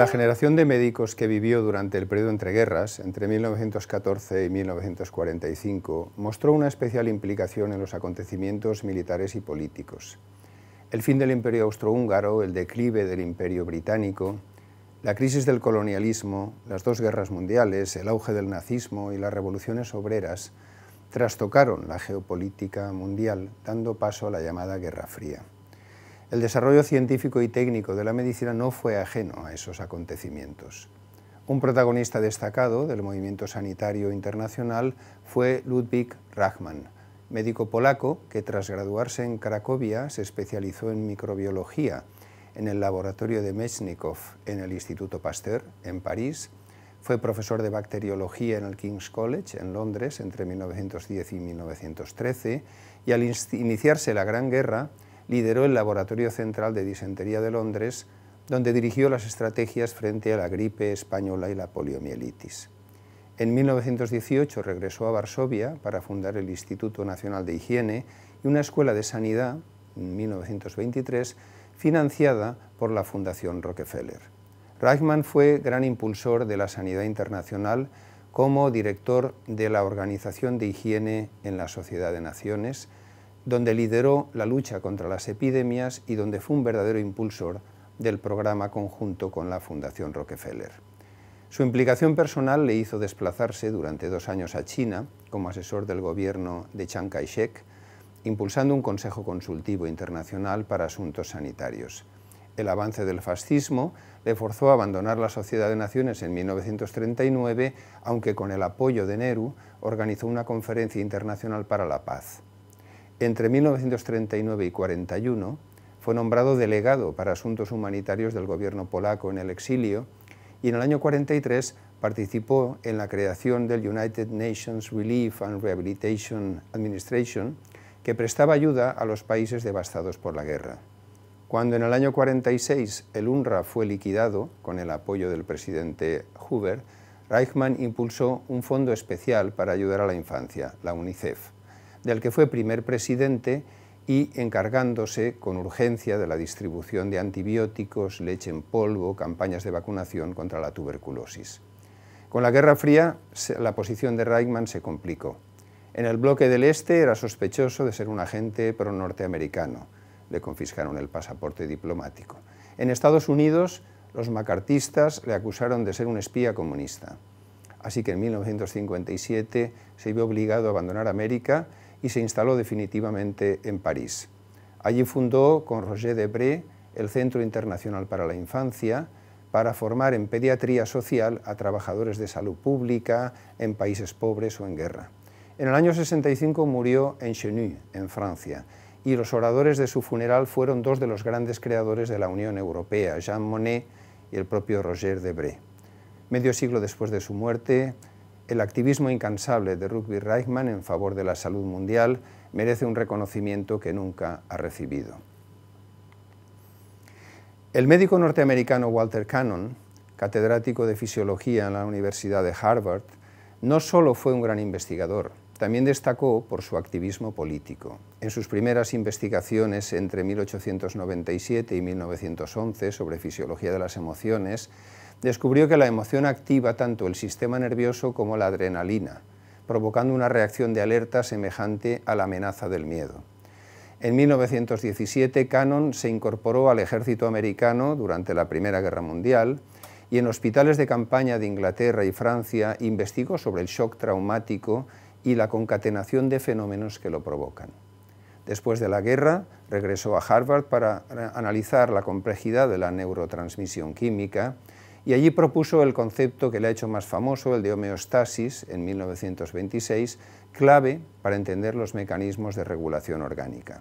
La generación de médicos que vivió durante el periodo entre guerras, entre 1914 y 1945, mostró una especial implicación en los acontecimientos militares y políticos. El fin del imperio austrohúngaro, el declive del imperio británico, la crisis del colonialismo, las dos guerras mundiales, el auge del nazismo y las revoluciones obreras trastocaron la geopolítica mundial, dando paso a la llamada Guerra Fría. El desarrollo científico y técnico de la medicina no fue ajeno a esos acontecimientos. Un protagonista destacado del movimiento sanitario internacional fue Ludwig Rachmann, médico polaco que tras graduarse en Cracovia se especializó en microbiología en el laboratorio de Mechnikov en el Instituto Pasteur en París, fue profesor de bacteriología en el King's College en Londres entre 1910 y 1913 y al iniciarse la Gran Guerra lideró el Laboratorio Central de Disentería de Londres, donde dirigió las estrategias frente a la gripe española y la poliomielitis. En 1918 regresó a Varsovia para fundar el Instituto Nacional de Higiene y una escuela de sanidad, en 1923, financiada por la Fundación Rockefeller. Reichmann fue gran impulsor de la sanidad internacional como director de la Organización de Higiene en la Sociedad de Naciones, donde lideró la lucha contra las epidemias y donde fue un verdadero impulsor del programa conjunto con la Fundación Rockefeller. Su implicación personal le hizo desplazarse durante dos años a China como asesor del gobierno de Chiang Kai-shek, impulsando un consejo consultivo internacional para asuntos sanitarios. El avance del fascismo le forzó a abandonar la Sociedad de Naciones en 1939, aunque con el apoyo de Nehru organizó una conferencia internacional para la paz entre 1939 y 41 fue nombrado delegado para asuntos humanitarios del gobierno polaco en el exilio y en el año 43 participó en la creación del United Nations Relief and Rehabilitation Administration, que prestaba ayuda a los países devastados por la guerra. Cuando en el año 46 el UNRWA fue liquidado, con el apoyo del presidente Hoover, Reichmann impulsó un fondo especial para ayudar a la infancia, la UNICEF del que fue primer presidente y encargándose con urgencia de la distribución de antibióticos, leche en polvo, campañas de vacunación contra la tuberculosis. Con la Guerra Fría, la posición de Reichmann se complicó. En el bloque del Este era sospechoso de ser un agente pro-norteamericano. Le confiscaron el pasaporte diplomático. En Estados Unidos, los macartistas le acusaron de ser un espía comunista. Así que en 1957 se vio obligado a abandonar América y se instaló definitivamente en París. Allí fundó con Roger Debré el Centro Internacional para la Infancia para formar en pediatría social a trabajadores de salud pública en países pobres o en guerra. En el año 65 murió en Chenu, en Francia, y los oradores de su funeral fueron dos de los grandes creadores de la Unión Europea, Jean Monnet y el propio Roger Debré. Medio siglo después de su muerte, el activismo incansable de Rugby reichman en favor de la salud mundial merece un reconocimiento que nunca ha recibido. El médico norteamericano Walter Cannon, catedrático de fisiología en la Universidad de Harvard, no solo fue un gran investigador, también destacó por su activismo político. En sus primeras investigaciones entre 1897 y 1911 sobre fisiología de las emociones, descubrió que la emoción activa tanto el sistema nervioso como la adrenalina, provocando una reacción de alerta semejante a la amenaza del miedo. En 1917, Cannon se incorporó al ejército americano durante la Primera Guerra Mundial y en hospitales de campaña de Inglaterra y Francia investigó sobre el shock traumático y la concatenación de fenómenos que lo provocan. Después de la guerra, regresó a Harvard para analizar la complejidad de la neurotransmisión química y allí propuso el concepto que le ha hecho más famoso, el de homeostasis, en 1926, clave para entender los mecanismos de regulación orgánica.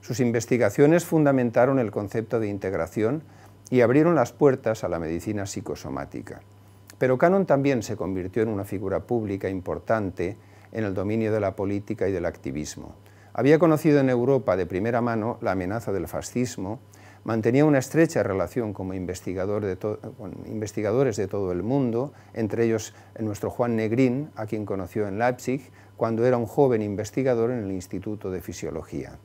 Sus investigaciones fundamentaron el concepto de integración y abrieron las puertas a la medicina psicosomática. Pero Cannon también se convirtió en una figura pública importante en el dominio de la política y del activismo. Había conocido en Europa de primera mano la amenaza del fascismo Mantenía una estrecha relación como investigador de con investigadores de todo el mundo, entre ellos eh, nuestro Juan Negrín, a quien conoció en Leipzig cuando era un joven investigador en el Instituto de Fisiología.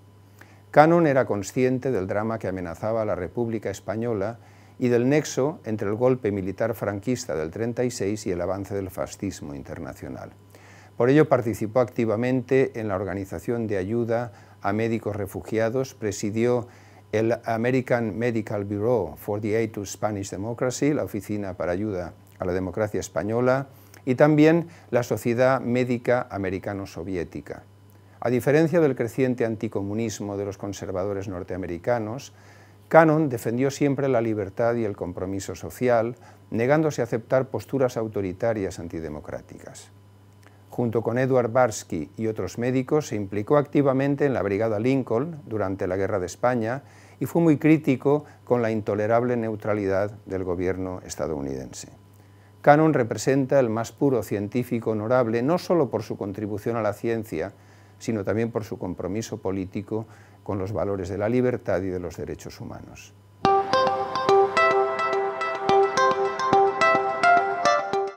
Cannon era consciente del drama que amenazaba a la República Española y del nexo entre el golpe militar franquista del 36 y el avance del fascismo internacional. Por ello participó activamente en la organización de ayuda a médicos refugiados, presidió el American Medical Bureau for the Aid to Spanish Democracy, la Oficina para Ayuda a la Democracia Española, y también la Sociedad Médica Americano-Soviética. A diferencia del creciente anticomunismo de los conservadores norteamericanos, Cannon defendió siempre la libertad y el compromiso social, negándose a aceptar posturas autoritarias antidemocráticas junto con Edward Barsky y otros médicos, se implicó activamente en la Brigada Lincoln durante la Guerra de España y fue muy crítico con la intolerable neutralidad del gobierno estadounidense. Cannon representa el más puro científico honorable, no solo por su contribución a la ciencia, sino también por su compromiso político con los valores de la libertad y de los derechos humanos.